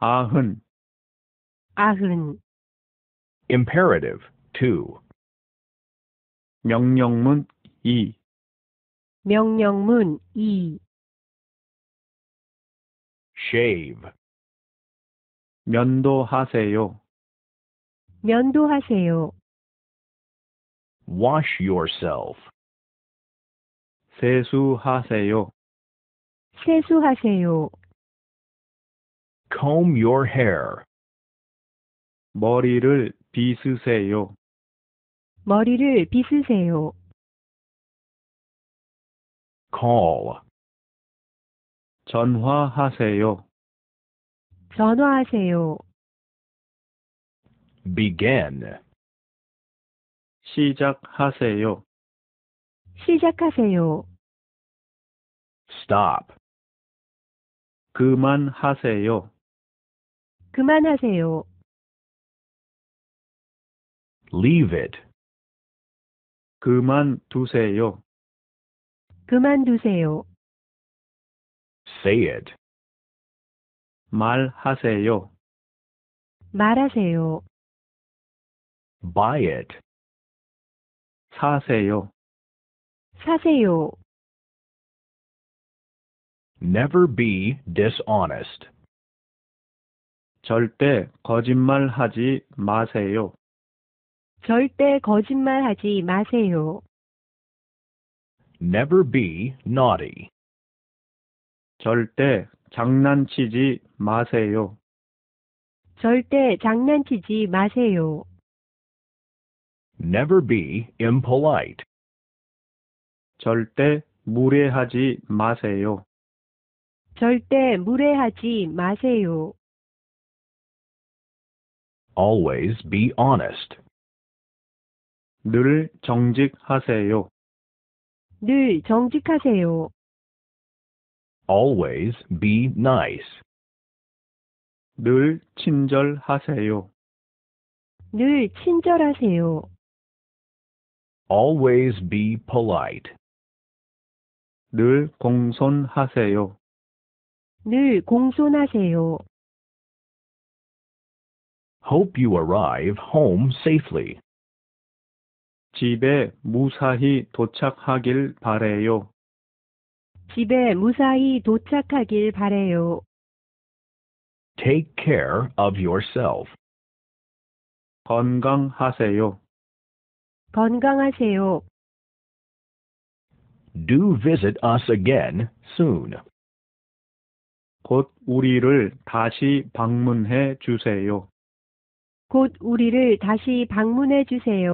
ahun ahun imperative 2 명령문 2 명령문 2 shave 면도하세요 면도하세요 wash yourself 세수하세요 세수하세요 comb your hair. 머리를 빗으세요. 머리를 빗으세요. call 전화하세요. 전화하세요. begin 시작하세요. 시작하세요. stop 그만하세요. 그만하세요. Leave it. 그만두세요. 그만두세요. Say it. 말하세요. 말하세요. Buy it. 사세요. 사세요. Never be dishonest. 절대 거짓말하지 마세요. 절대 거짓말하지 마세요. Never be naughty. 절대 장난치지 마세요. 절대 장난치지 마세요. Never be impolite. 절대 무례하지 마세요. 절대 무례하지 마세요. Always be honest. 늘 정직하세요. 늘 정직하세요. Always be nice. 늘 친절하세요. 늘 친절하세요. Always be polite. 늘 공손하세요. 늘 공손하세요. Hope you arrive home safely. 집에 무사히 도착하길 바래요. 집에 무사히 도착하길 바래요. Take care of yourself. 건강하세요. 건강하세요. Do visit us again soon. 곧 우리를 다시 방문해 주세요. 곧 우리를 다시 방문해 주세요.